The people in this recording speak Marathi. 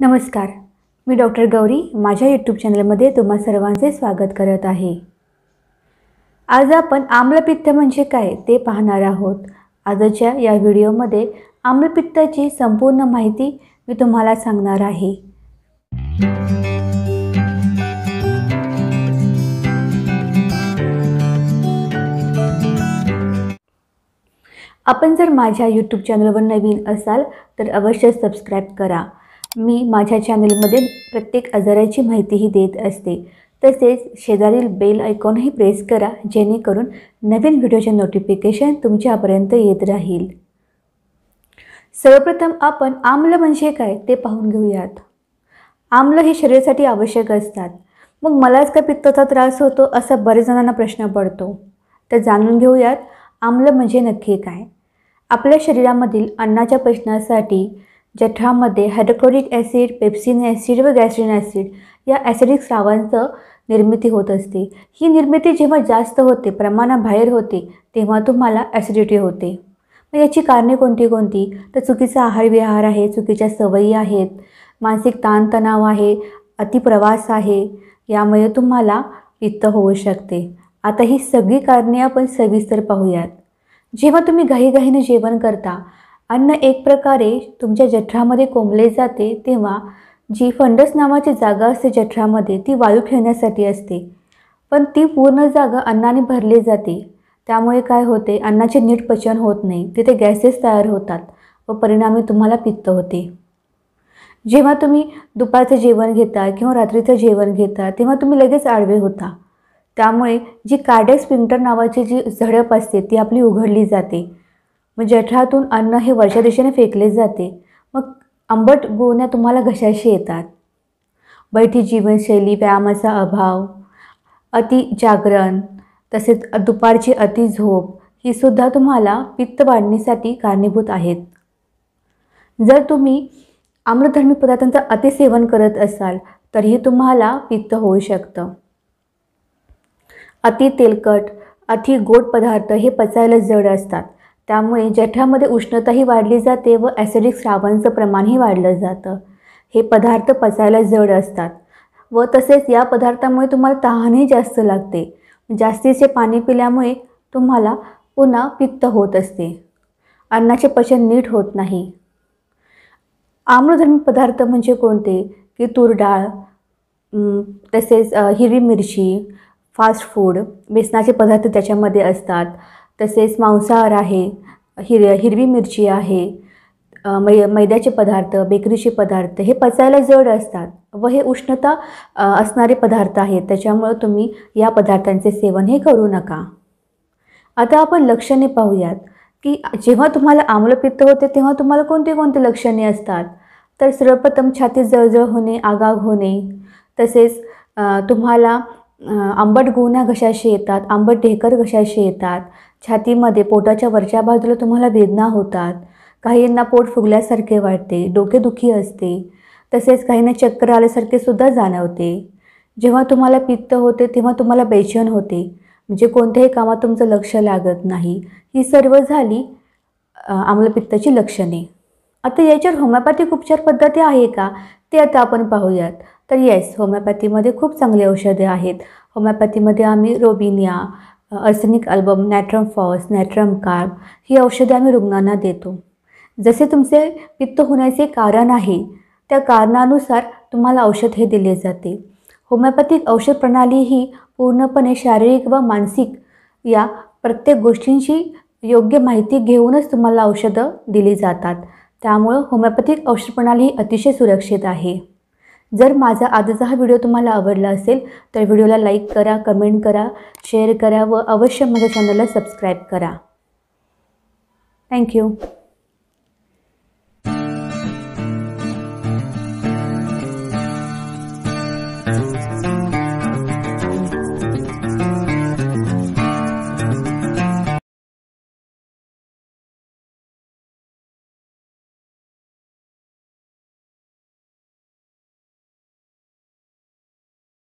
नमस्कार मी डॉक्टर गौरी माझ्या यूट्यूब चॅनलमध्ये तुम्हा सर्वांचे स्वागत करत आहे आज आपण आम्लपित्त म्हणजे काय ते पाहणार आहोत आजच्या या व्हिडिओमध्ये आम्लपित्ताची संपूर्ण माहिती मी तुम्हाला सांगणार आहे आपण जर माझ्या यूट्यूब चॅनलवर नवीन असाल तर अवश्य सबस्क्राईब करा मी माझ्या चॅनलमध्ये प्रत्येक आजाराची माहितीही देत असते तसेच शेजारील बेल ऐकूनही प्रेस करा जेणेकरून नवीन व्हिडिओचे नोटिफिकेशन तुमच्यापर्यंत येत राहील सर्वप्रथम आपण आम्ल म्हणजे काय ते पाहून घेऊयात आम्ल हे शरीरासाठी आवश्यक असतात मग मलाच का पित्ताचा त्रास होतो असा बरेच जणांना प्रश्न पडतो तर जाणून घेऊयात आम्ल म्हणजे नक्की काय आपल्या शरीरामधील अन्नाच्या पचनासाठी जठरामध्ये हायड्रोक्लोरिक ॲसिड पेप्सिन ॲसिड व गॅस्ट्रिन ॲसिड या ॲसिडिक स्रावांचं निर्मिती होत असते ही निर्मिती जेव्हा जास्त होते प्रमाणाबाहेर होते तेव्हा तुम्हाला ॲसिडिटी होते मग याची कारणे कोणती कोणती तर चुकीचा आहार विहार आहे चुकीच्या सवयी आहेत मानसिक ताणतणाव आहे अतिप्रवास आहे यामुळे तुम्हाला पित्त होऊ शकते आता ही सगळी कारणे आपण सविस्तर पाहूयात जेव्हा तुम्ही घाईघाईने जेवण करता अन्न एक प्रकारे तुमच्या जठरामध्ये कोंबले जाते तेव्हा जी फंडस नावाची जागा असते जठरामध्ये ती वायू खेळण्यासाठी असते पण ती पूर्ण जागा अन्नाने भरली जाते त्यामुळे काय होते अन्नाचे नीट पचन होत नाही तिथे गॅसेस तयार होतात व परिणामी तुम्हाला पित्त होते जेव्हा तुम्ही दुपारचं जेवण घेता किंवा रात्रीचं जेवण घेता तेव्हा तुम्ही लगेच आडवे होता त्यामुळे जी कार्डेक्स पिंटर नावाची जी झडप असते ती आपली उघडली जाते मग जठरातून अन्न हे वरच्या दिशेने फेकले जाते मग आंबट गोण्या तुम्हाला घशाशी येतात बैठी जीवनशैली व्यायामाचा अभाव अति जागरण तसेच दुपारची अति झोप ही सुद्धा तुम्हाला पित्त वाढण्यासाठी कारणीभूत आहेत जर तुम्ही आम्लधर्मी पदार्थांचं अतिसेवन करत असाल तरीही तुम्हाला पित्त होऊ शकतं अति तेलकट अति गोड पदार्थ हे पचायला जड असतात त्यामुळे जठरामध्ये उष्णताही वाढली जाते व ॲसिडिक स्रावांचं प्रमाणही वाढलं जातं हे पदार्थ पचायला जड असतात व तसेच या पदार्थामुळे तुम्हाला तहानही जास्त लागते जास्तीचे पाणी पिल्यामुळे तुम्हाला पुन्हा पित्त होत असते अन्नाचे पचन नीट होत नाही आम्लधर्मी पदार्थ म्हणजे कोणते की तूर डाळ तसेच हिरवी मिरची फास्ट फूड बेसनाचे पदार्थ त्याच्यामध्ये असतात तसेच मांसाहार आहे हिर हिरवी मिरची आहे मै मैद्याचे पदार्थ बेकरीचे पदार्थ हे पचायला जड असतात व हे उष्णता असणारे पदार्थ आहेत त्याच्यामुळं तुम्ही या पदार्थांचे सेवन हे करू नका आता आपण लक्षणे पाहूयात की जेव्हा तुम्हाला आम्लपित्त होते तेव्हा तुम्हाला कोणते कोणते लक्षणे असतात तर सर्वप्रथम छाती जळजळ होणे आगाग होणे तसेच तुम्हाला आंबट गुवण्या घशाशी येतात आंबट ढेकर घशाशी येतात छातीमध्ये पोटाच्या वरच्या बाजूला तुम्हाला वेदना होतात काहींना पोट फुगल्यासारखे वाटते डोकेदुखी असते तसेच काहींना चक्कर आल्यासारखे सुद्धा जाणवते जेव्हा तुम्हाला पित्त होते तेव्हा तुम्हाला बेचन होते म्हणजे कोणत्याही कामात तुमचं लक्ष लागत नाही ही सर्व झाली आम्लपित्ताची लक्षणे आता याच्यावर होमिओपॅथिक उपचार पद्धती आहे का ते आता आपण पाहूयात तर येस होमिओपॅथीमध्ये खूप चांगली औषधे आहेत होमिओपॅथीमध्ये आम्ही robinia arsenic album natrum phos natrum carb ही औषधे आम्ही रुग्णांना देतो जसे तुमचे पित्त होण्याचे कारण आहे त्या कारणानुसार तुम्हाला औषध हे दिले जाते होमिओपॅथिक औषध प्रणाली ही पूर्णपणे शारीरिक व मानसिक या प्रत्येक गोष्टींची योग्य माहिती घेऊनच तुम्हाला औषधं दिली जातात त्यामुळं होमिओपॅथिक औषध प्रणाली ही अतिशय सुरक्षित आहे जर माझा आजचा हा व्हिडिओ तुम्हाला आवडला असेल तर व्हिडिओला लाईक करा कमेंट करा शेअर करा व अवश्य माझ्या चॅनलला सबस्क्राईब करा थँक्यू